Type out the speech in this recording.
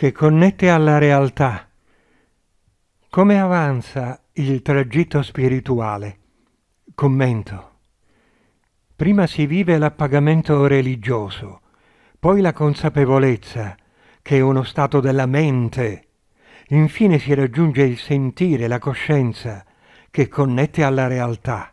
che connette alla realtà. Come avanza il tragitto spirituale? Commento. Prima si vive l'appagamento religioso, poi la consapevolezza, che è uno stato della mente. Infine si raggiunge il sentire, la coscienza, che connette alla realtà.